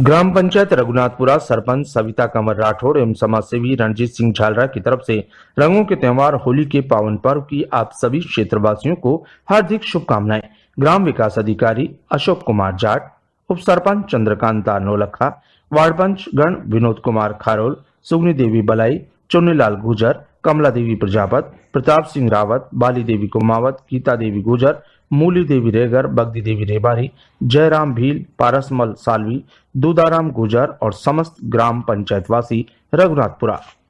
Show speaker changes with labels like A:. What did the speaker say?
A: ग्राम पंचायत रघुनाथपुरा सरपंच सविता कंवर राठौड़ एवं समाज सेवी रणजीत सिंह झालरा की तरफ से रंगों के त्यौहार होली के पावन पर्व की आप सभी क्षेत्रवासियों को हार्दिक शुभकामनाएं ग्राम विकास अधिकारी अशोक कुमार जाट उप सरपंच चंद्रकांता नोलखा वार्ड पंच गण विनोद कुमार खारोल सुग्नी देवी बलाई चुन्नीलाल गुजर कमला देवी प्रजापत प्रताप सिंह रावत बाली देवी कुमावत गीता देवी गुजर मूली देवी रेगर बग्दी देवी रेबारी जयराम भील पारसमल सालवी दूदाराम गुजर और समस्त ग्राम पंचायतवासी रघुनाथपुरा